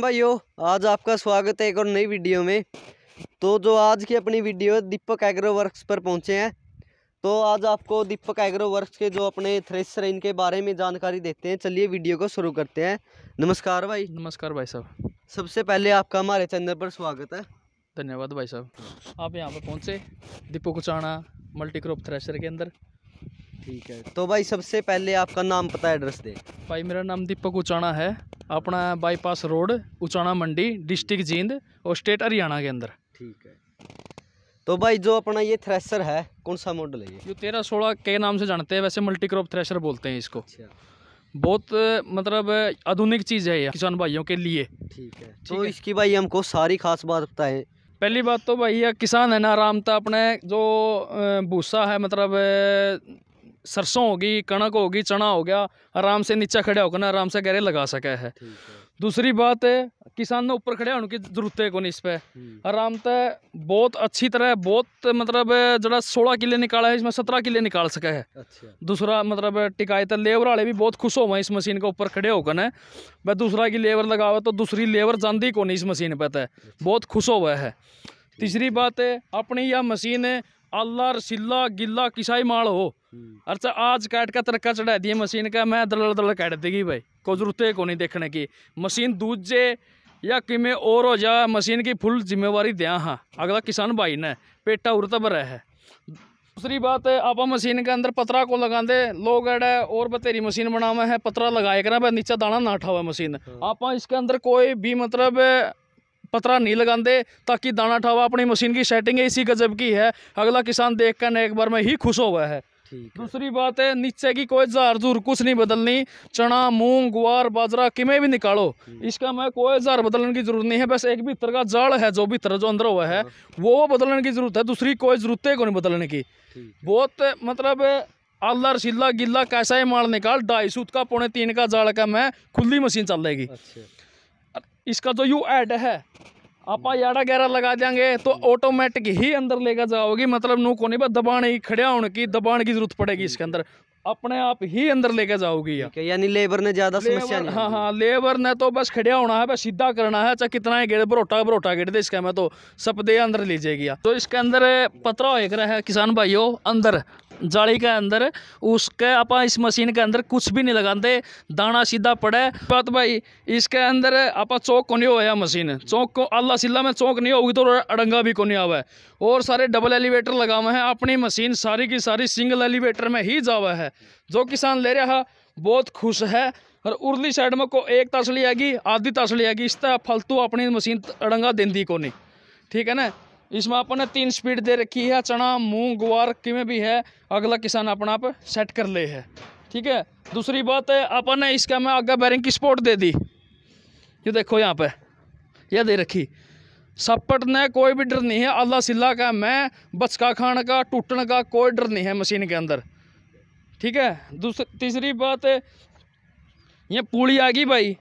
भाइयों आज आपका स्वागत है एक और नई वीडियो में तो जो आज की अपनी वीडियो है दीपक एग्रो वर्क्स पर पहुंचे हैं तो आज आपको दीपक एग्रो वर्क्स के जो अपने थ्रेसर इनके बारे में जानकारी देते हैं चलिए वीडियो को शुरू करते हैं नमस्कार भाई नमस्कार भाई साहब सबसे पहले आपका हमारे चैनल पर स्वागत है धन्यवाद भाई साहब आप यहाँ पर पहुँचे Deepak Uchana multi crop thresher के अंदर ठीक है तो भाई सबसे पहले आपका नाम पता एड्रेस दे भाई मेरा नाम दीपक उचाना है अपना bypass road Uchana Mandi district Jind और स्टेट हरियाणा के अंदर ठीक है तो भाई जो अपना ये थ्रेशर है कौन सा मॉडल है ये जो तेरह सोलह के नाम से जानते हैं वैसे मल्टी क्रॉप थ्रेशर बोलते हैं इसको अच्छा। बहुत मतलब आधुनिक चीज़ है ये किसान भाइयों के लिए ठीक है तो इसकी भाई हमको सारी खास बात बताएं पहली बात तो भाई किसान है ना आराम आरामता अपने जो भूसा है मतलब सरसों होगी कणक होगी चना हो गया आराम से नीचा खड़ा होकर ना आराम से गहरे लगा सका है दूसरी बात है किसान ने ऊपर खड़े होने की जरूरत है कौन इस पर हम्म। आराम तो बहुत अच्छी तरह बहुत मतलब जरा सोलह किले निकाला है इसमें सत्रह किले निकाल सका है अच्छा। दूसरा मतलब टिकाए तो लेबर वाले भी बहुत खुश हो इस मशीन के ऊपर खड़े होकर ना वह दूसरा की लेबर लगावे तो दूसरी लेबर जानती कौन इस मशीन पर तो अच्छा। बहुत खुश हो हुआ है तीसरी बात है अपनी यह मशीन आला अल्लाह रसीला गिल्ला किसाई माल हो अच्छा आज काट का तरक्का चढ़ा दिए मशीन का मैं दलड़ दलड़ काट देगी भाई कोई जरूरत को नहीं देखने की मशीन दूजे या किमें और हो जा मशीन की फुल जिम्मेवारी दें हाँ अगला किसान भाई ने पेटा उड़ता भरा है दूसरी बात है आप मशीन के अंदर पतरा को लगा दे लोग अड़े और बतेरी मशीन बनावा है पतरा लगाए करें भाई नीचे दाना ना उठावे मशीन हाँ। आप इसके अंदर कोई भी मतलब पतरा नहीं लगाते ताकि दाना उठावा अपनी मशीन की सेटिंग इसी गजब की है अगला किसान देख कर एक बार में ही खुश हुआ है दूसरी बात है नीचे की कोई जार जूर कुछ नहीं बदलनी चना मूंग ग्वार बाजरा किमें भी निकालो इसका मैं कोई जार बदलने की जरूरत नहीं है बस एक भीतर का जाल है जो भीतर जो अंदर हुआ है हाँ। वो बदलने की जरूरत है दूसरी कोई जरूरत को नहीं बदलने की बहुत मतलब आल्ला रसीला गिल्ला कैसा ही माल निकाल ढाई सूत का पौने तीन का जाल का मैं खुली मशीन चल रहेगी अच्छा। इसका जो यू एड है आप याड़ा गहरा लगा देंगे तो ऑटोमेटिक ही अंदर लेकर जाओगी मतलब नू को नहीं बस दबाने ही खड़े होने की दबाने की जरूरत पड़ेगी इसके अंदर अपने आप ही अंदर लेके जाओगी यानी लेबर ने ज्यादा समस्या नहीं हाँ हाँ लेबर ने तो बस खड़िया होना है बस सीधा करना है चाहे कितना ही गेट भरोटा भरोटा गेड़ दे इसके में तो सपदे अंदर लीजिएगी तो इसके अंदर पतरा हो रहा है किसान भाइयों अंदर जाली के अंदर उसके आप इस मशीन के अंदर कुछ भी नहीं लगाते दाना सीधा पड़े पत भाई इसके अंदर आप चौक को नहीं होया मशीन चौक को अल्लाह सिल्ला में चौक नहीं होगी तो अड़ंगा भी को नहीं आवा और सारे डबल एलिवेटर लगा हुए हैं अपनी मशीन सारी की सारी सिंगल एलिवेटर में ही जावा है जो किसान ले रहा बहुत खुश है और उरली साइड में को एक तस आएगी आधी तस आएगी इस तरह फालतू अपनी मशीन अड़ंगा देंदी को नहीं ठीक है ना इसमें अपन तीन स्पीड दे रखी है चना मूंग ग्वार किमें भी है अगला किसान अपना आप सेट कर ले है ठीक है दूसरी बात है अपन ने इसका मैं आगे बैरिंग की स्पोर्ट दे दी ये देखो यहाँ पे यह दे रखी सपट ने कोई भी डर नहीं है अल्लाह सिल्ला का मैं बचका खाने का टूटने का कोई डर नहीं है मशीन के अंदर ठीक है दूसरी तीसरी बात है ये पूड़ी आ गई भाई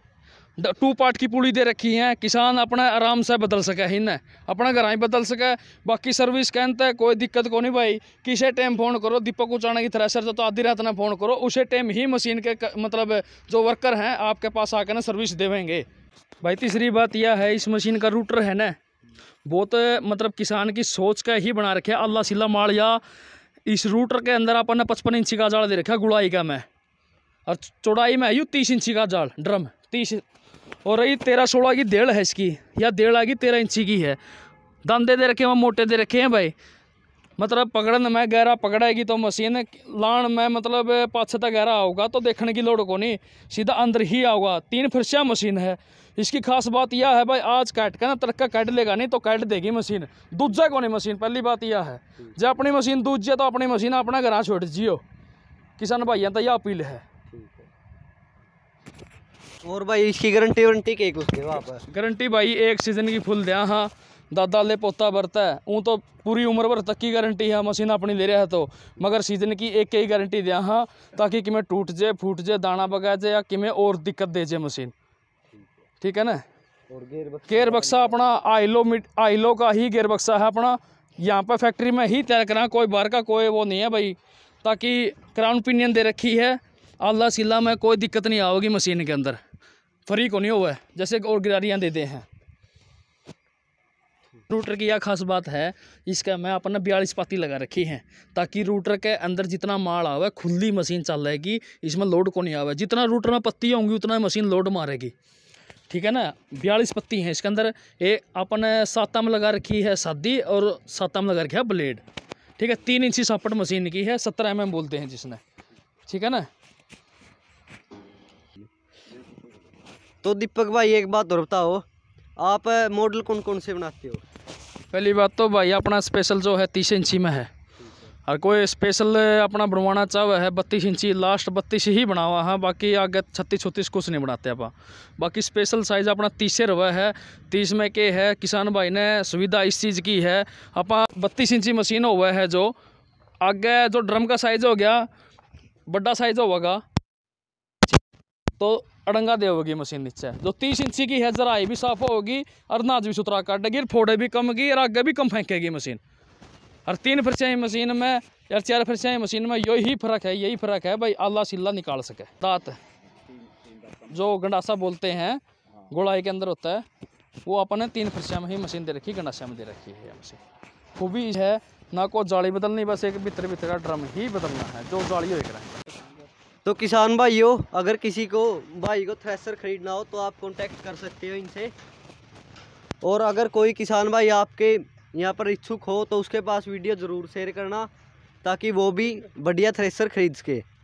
टू पार्ट की पूड़ी दे रखी है किसान अपना आराम से बदल सके इन अपना घर ही बदल सके बाकी सर्विस कहते कोई दिक्कत को नहीं भाई किसी टाइम फ़ोन करो दीपक उचाने की थ्रेसर तो आधी रात ना फ़ोन करो उसी टाइम ही मशीन के मतलब जो वर्कर हैं आपके पास आकर ना सर्विस देवेंगे भाई तीसरी बात यह है इस मशीन का रूटर है ना बहुत मतलब किसान की सोच का ही बना रखे अल्लाह सिल्ला माल या इस रूटर के अंदर आपने पचपन इंची का जाल दे रखा गुड़ाई का मैं और चौड़ाई में आई तीस इंची का जाल ड्रम तीस और रही तेरह सोलह की डेढ़ है इसकी या डेढ़ आगे तेरह इंची की है दंदे दे रखे हैं मोटे दे रखे हैं भाई मतलब पकड़न में गहरा पकड़ेगी तो मशीन लान में मतलब पाछे तक गहरा आऊगा तो देखने की लोड़ को नहीं सीधा अंदर ही आऊगा तीन फिरसिया मशीन है इसकी खास बात यह है भाई आज काट के ना तरक्का काट लेगा नहीं तो काट देगी मशीन दूजा कौन नहीं मशीन पहली बात यह है जब अपनी मशीन दूजे तो अपनी मशीन अपना घर छोड़ जियो किसान भाइयों तो यह अपील है और भाई इसकी गारंटी वारंटी के गारंटी भाई एक सीजन की फुल दिया हाँ दादा ले पोता बरता है ऊँ तो पूरी उम्र भर तक की गारंटी है मशीन अपनी ले रहा है तो मगर सीजन की एक ही गारंटी दिया हाँ ताकि किमें टूट जाए फूट जाए दाना बगा जाए या किमें और दिक्कत दे जाए मशीन ठीक है ना गेयर बक्सा अपना आइलो मिट आइलो का ही गेयर बक्सा है अपना यहाँ पर फैक्ट्री में ही तैयार करा कोई बाहर का कोई वो नहीं है भाई ताकि क्राउन पिनियन दे रखी है आला सिला में कोई दिक्कत नहीं आओगी मशीन के अंदर फ्री को नहीं हुआ है जैसे और गिरारियाँ देते हैं रूटर की यह खास बात है इसका मैं ने बयालीस पाती लगा रखी है ताकि रूटर के अंदर जितना माल आवे खुली मशीन चल रहेगी इसमें लोड को नहीं आवे जितना रूटर में पत्ती होंगी उतना मशीन लोड मारेगी ठीक है ना बयालीस पत्ती हैं इसके अंदर ये अपन ने सातम लगा रखी है सादी और सातम लगा रखी है ब्लेड ठीक है तीन इंची सापट मशीन की है सत्रह एम बोलते हैं जिसने ठीक है ना तो दीपक भाई एक बात और बताओ आप मॉडल कौन कौन से बनाते हो पहली बात तो भाई अपना स्पेशल जो है तीस इंची में है और कोई स्पेशल अपना बनवाना चाहे है बत्तीस इंची लास्ट बत्तीस ही बना हुआ है बाकी आगे छत्तीस छत्तीस कुछ नहीं बनाते आप बाकी स्पेशल साइज़ अपना तीस से है तीस में के है किसान भाई ने सुविधा इस चीज़ की है आप बत्तीस इंची मशीन हुआ है जो आगे जो ड्रम का साइज़ हो गया बड़ा साइज़ होगा तो अड़ंगा दे होगी मशीन नीचे जो तीस इंची की है जराई भी साफ होगी और नाज भी सुथरा काटेगी फोड़े भी कम गई और आगे भी कम फेंकेगी मशीन और तीन फरसाई मशीन में यार चार फरसाई मशीन में यही फ़र्क है यही फ़र्क है भाई आला सिल्ला निकाल सके दात जो गंडासा बोलते हैं गोलाई के अंदर होता है वो अपन ने तीन फरसिया में ही मशीन दे रखी गंडासा में दे रखी है मशीन खूबी है ना को जाली बदलनी बस एक भीतर भीतर का ड्रम ही बदलना है जो जाली होकर रहेगा तो किसान भाइयों अगर किसी को भाई को थ्रेसर ख़रीदना हो तो आप कांटेक्ट कर सकते हो इनसे और अगर कोई किसान भाई आपके यहाँ पर इच्छुक हो तो उसके पास वीडियो ज़रूर शेयर करना ताकि वो भी बढ़िया थ्रेसर ख़रीद सके